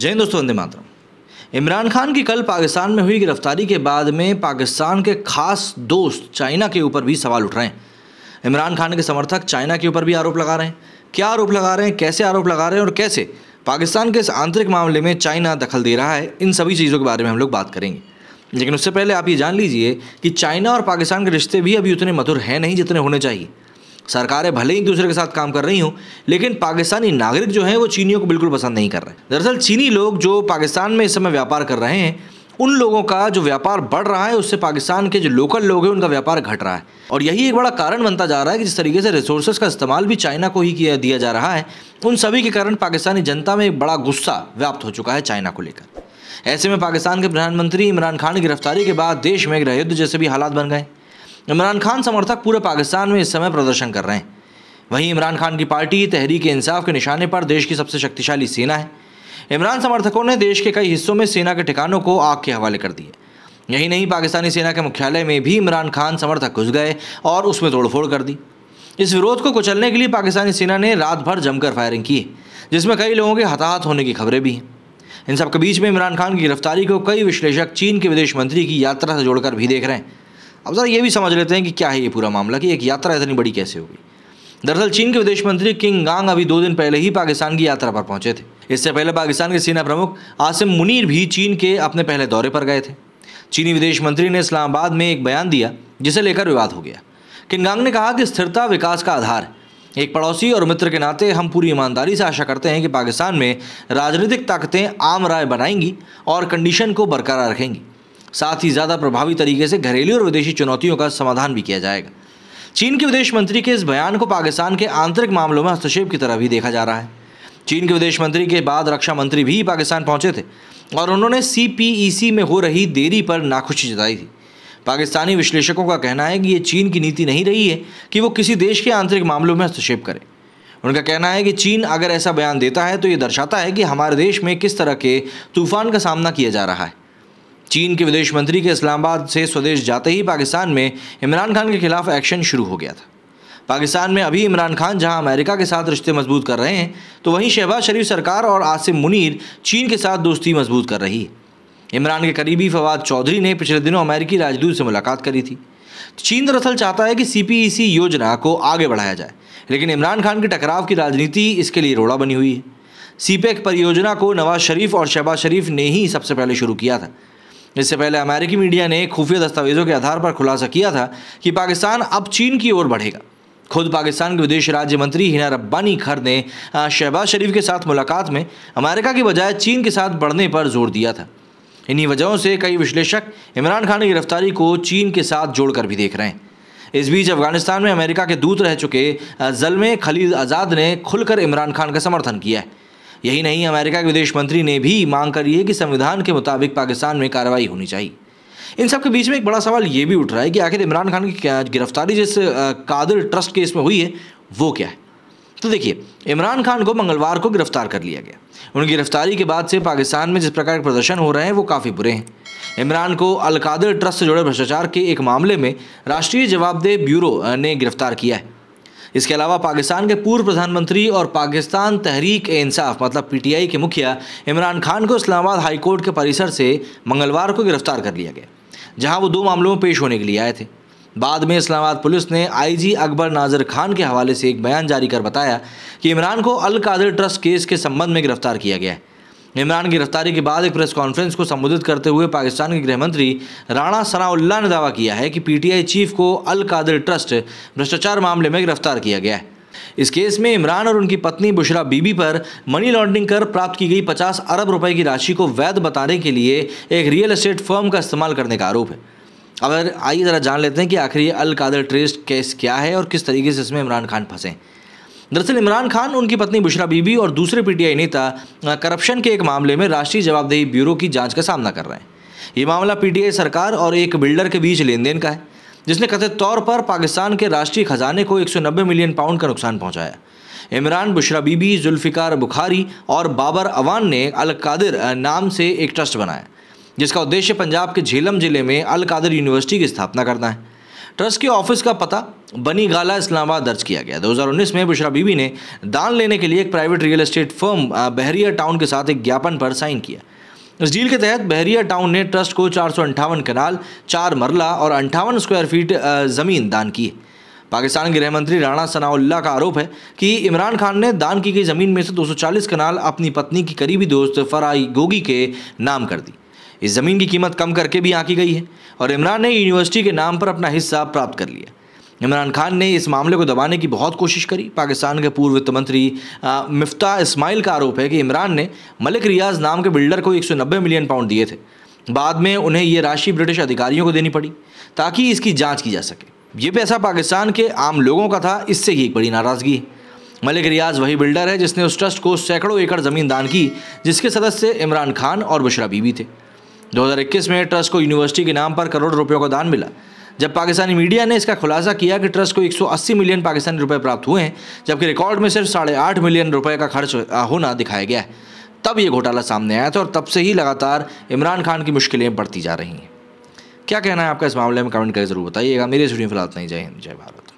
जय दोस्तों वंदे मातरम इमरान खान की कल पाकिस्तान में हुई गिरफ्तारी के बाद में पाकिस्तान के खास दोस्त चाइना के ऊपर भी सवाल उठ रहे हैं इमरान खान के समर्थक चाइना के ऊपर भी आरोप लगा रहे हैं क्या आरोप लगा रहे हैं कैसे आरोप लगा रहे हैं और कैसे पाकिस्तान के इस आंतरिक मामले में चाइना दखल दे रहा है इन सभी चीज़ों के बारे में हम लोग बात करेंगे लेकिन उससे पहले आप ये जान लीजिए कि चाइना और पाकिस्तान के रिश्ते भी अभी उतने मधुर हैं नहीं जितने होने चाहिए सरकारें भले ही दूसरे के साथ काम कर रही हों लेकिन पाकिस्तानी नागरिक जो हैं वो चीनियों को बिल्कुल पसंद नहीं कर रहे दरअसल चीनी लोग जो पाकिस्तान में इस समय व्यापार कर रहे हैं उन लोगों का जो व्यापार बढ़ रहा है उससे पाकिस्तान के जो लोकल लोग हैं उनका व्यापार घट रहा है और यही एक बड़ा कारण बनता जा रहा है कि जिस तरीके से रिसोर्सेज का इस्तेमाल भी चाइना को ही किया दिया जा रहा है उन सभी के कारण पाकिस्तानी जनता में एक बड़ा गुस्सा व्याप्त हो चुका है चाइना को लेकर ऐसे में पाकिस्तान के प्रधानमंत्री इमरान खान की गिरफ्तारी के बाद देश में एक रयुद्ध जैसे भी हालात बन गए इमरान खान समर्थक पूरे पाकिस्तान में इस समय प्रदर्शन कर रहे हैं वहीं इमरान खान की पार्टी तहरीक इंसाफ के निशाने पर देश की सबसे शक्तिशाली सेना है इमरान समर्थकों ने देश के कई हिस्सों में सेना के ठिकानों को आग के हवाले कर दिए यही नहीं पाकिस्तानी सेना के मुख्यालय में भी इमरान खान समर्थक घुस गए और उसमें तोड़फोड़ कर दी इस विरोध को कुचलने के लिए पाकिस्तानी सेना ने रात भर जमकर फायरिंग की जिसमें कई लोगों के हताहत होने की खबरें भी हैं इन सबके बीच में इमरान खान की गिरफ्तारी को कई विश्लेषक चीन के विदेश मंत्री की यात्रा से जोड़कर भी देख रहे हैं अब ज़रा ये भी समझ लेते हैं कि क्या है ये पूरा मामला कि एक यात्रा इतनी बड़ी कैसे हो गई दरअसल चीन के विदेश मंत्री किंग गांग अभी दो दिन पहले ही पाकिस्तान की यात्रा पर पहुंचे थे इससे पहले पाकिस्तान के सेना प्रमुख आसिम मुनीर भी चीन के अपने पहले दौरे पर गए थे चीनी विदेश मंत्री ने इस्लामाबाद में एक बयान दिया जिसे लेकर विवाद हो गया किंग गांग ने कहा कि स्थिरता विकास का आधार है एक पड़ोसी और मित्र के नाते हम पूरी ईमानदारी से आशा करते हैं कि पाकिस्तान में राजनीतिक ताकतें आम राय बनाएंगी और कंडीशन को बरकरार रखेंगी साथ ही ज़्यादा प्रभावी तरीके से घरेलू और विदेशी चुनौतियों का समाधान भी किया जाएगा चीन के विदेश मंत्री के इस बयान को पाकिस्तान के आंतरिक मामलों में हस्तक्षेप की तरह भी देखा जा रहा है चीन के विदेश मंत्री के बाद रक्षा मंत्री भी पाकिस्तान पहुंचे थे और उन्होंने सी में हो रही देरी पर नाखुशी जताई थी पाकिस्तानी विश्लेषकों का कहना है कि ये चीन की नीति नहीं रही है कि वो किसी देश के आंतरिक मामलों में हस्तक्षेप करे उनका कहना है कि चीन अगर ऐसा बयान देता है तो ये दर्शाता है कि हमारे देश में किस तरह के तूफान का सामना किया जा रहा है चीन के विदेश मंत्री के इस्लामाबाद से स्वदेश जाते ही पाकिस्तान में इमरान खान के खिलाफ एक्शन शुरू हो गया था पाकिस्तान में अभी इमरान खान जहां अमेरिका के साथ रिश्ते मजबूत कर रहे हैं तो वहीं शहबाज शरीफ सरकार और आसिम मुनीर चीन के साथ दोस्ती मजबूत कर रही है इमरान के करीबी फवाद चौधरी ने पिछले दिनों अमेरिकी राजदूत से मुलाकात करी थी चीन दरअसल चाहता है कि सी e योजना को आगे बढ़ाया जाए लेकिन इमरान खान के टकराव की राजनीति इसके लिए रोड़ा बनी हुई है सीपेक e परियोजना को नवाज शरीफ और शहबाज शरीफ ने ही सबसे पहले शुरू किया था इससे पहले अमेरिकी मीडिया ने खुफिया दस्तावेजों के आधार पर खुलासा किया था कि पाकिस्तान अब चीन की ओर बढ़ेगा खुद पाकिस्तान के विदेश राज्य मंत्री हिना रब्बानी खर ने शहबाज शरीफ के साथ मुलाकात में अमेरिका की बजाय चीन के साथ बढ़ने पर जोर दिया था इन्हीं वजहों से कई विश्लेषक इमरान खान की गिरफ्तारी को चीन के साथ जोड़कर भी देख रहे हैं इस बीच अफगानिस्तान में अमेरिका के दूत रह चुके जलमे खलीद आज़ाद ने खुलकर इमरान खान का समर्थन किया है यही नहीं अमेरिका के विदेश मंत्री ने भी मांग करी है कि संविधान के मुताबिक पाकिस्तान में कार्रवाई होनी चाहिए इन सब के बीच में एक बड़ा सवाल ये भी उठ रहा है कि आखिर इमरान खान की गिरफ्तारी जिस कादिर ट्रस्ट केस में हुई है वो क्या है तो देखिए इमरान खान को मंगलवार को गिरफ्तार कर लिया गया उनकी गिरफ्तारी के बाद से पाकिस्तान में जिस प्रकार के प्रदर्शन हो रहे हैं वो काफ़ी बुरे हैं इमरान को अलकादिर ट्रस्ट से जुड़े भ्रष्टाचार के एक मामले में राष्ट्रीय जवाबदेह ब्यूरो ने गिरफ्तार किया है इसके अलावा पाकिस्तान के पूर्व प्रधानमंत्री और पाकिस्तान तहरीक इंसाफ मतलब पीटीआई के मुखिया इमरान खान को इस्लामाबाद हाईकोर्ट के परिसर से मंगलवार को गिरफ्तार कर लिया गया जहां वो दो मामलों में पेश होने के लिए आए थे बाद में इस्लामाबाद पुलिस ने आईजी अकबर नाजर खान के हवाले से एक बयान जारी कर बताया कि इमरान को अल कादर ट्रस्ट केस के संबंध में गिरफ्तार किया गया है इमरान की गिरफ्तारी के बाद एक प्रेस कॉन्फ्रेंस को संबोधित करते हुए पाकिस्तान के गृहमंत्री राणा सनाउल्ला ने दावा किया है कि पीटीआई चीफ को अल कादिर ट्रस्ट भ्रष्टाचार मामले में गिरफ्तार किया गया है इस केस में इमरान और उनकी पत्नी बुशरा बीबी पर मनी लॉन्ड्रिंग कर प्राप्त की गई 50 अरब रुपए की राशि को वैध बताने के लिए एक रियल एस्टेट फर्म का इस्तेमाल करने का आरोप है अगर आइए ज़रा जान लेते हैं कि आखिर ये अल कादर ट्रेस्ट केस क्या है और किस तरीके से इसमें इमरान खान फंसे दरअसल इमरान खान उनकी पत्नी बुशरा बीबी और दूसरे पीटीआई नेता करप्शन के एक मामले में राष्ट्रीय जवाबदेही ब्यूरो की जाँच का सामना कर रहे हैं ये मामला पीटीआई सरकार और एक बिल्डर के बीच लेन का है जिसने कथित तौर पर पाकिस्तान के राष्ट्रीय खजाने को एक मिलियन पाउंड का नुकसान पहुँचाया इमरान बुशरा बीबी जुल्फ़िकार बुखारी और बाबर अवान ने अल कादिर नाम से एक ट्रस्ट बनाया जिसका उद्देश्य पंजाब के झेलम जिले में अल कादिर यूनिवर्सिटी की स्थापना करना है ट्रस्ट के ऑफिस का पता बनी गाला इस्लामाबाद दर्ज किया गया 2019 में बुशरा बीबी ने दान लेने के लिए एक private real estate firm Bahria town के साथ एक ज्ञापन पर साइन किया इस डील के तहत बहरिया टाउन ने ट्रस्ट को चार कनाल चार मरला और अंठावन स्क्वायर फीट ज़मीन दान की है पाकिस्तान के गृहमंत्री राणा सनाउल्ला का आरोप है कि इमरान खान ने दान की गई ज़मीन में से 240 कनाल अपनी पत्नी की करीबी दोस्त फराई गोगी के नाम कर दी इस ज़मीन की कीमत कम करके भी आंकी गई है और इमरान ने यूनिवर्सिटी के नाम पर अपना हिस्सा प्राप्त कर लिया इमरान खान ने इस मामले को दबाने की बहुत कोशिश करी पाकिस्तान के पूर्व वित्त मंत्री मिफ्ता इस्माइल का आरोप है कि इमरान ने मलिक रियाज नाम के बिल्डर को 190 मिलियन पाउंड दिए थे बाद में उन्हें ये राशि ब्रिटिश अधिकारियों को देनी पड़ी ताकि इसकी जाँच की जा सके ये पैसा पाकिस्तान के आम लोगों का था इससे ही एक बड़ी नाराज़गी है मलिक रियाज वही बिल्डर है जिसने उस ट्रस्ट को सैकड़ों एकड़ ज़मीन दान की जिसके सदस्य इमरान खान और बुशरा बीबी थे 2021 में ट्रस्ट को यूनिवर्सिटी के नाम पर करोड़ रुपयों का दान मिला जब पाकिस्तानी मीडिया ने इसका खुलासा किया कि ट्रस्ट को 180 मिलियन पाकिस्तानी रुपए प्राप्त हुए हैं जबकि रिकॉर्ड में सिर्फ साढ़े आठ मिलियन रुपए का खर्च होना दिखाया गया है तब ये घोटाला सामने आया था और तब से ही लगातार इमरान खान की मुश्किलें बढ़ती जा रही हैं क्या कहना है आपका इस मामले में कमेंट करके जरूर बताइएगा मेरे स्टूडियो फिलहाल नहीं जय हिंद जय भारत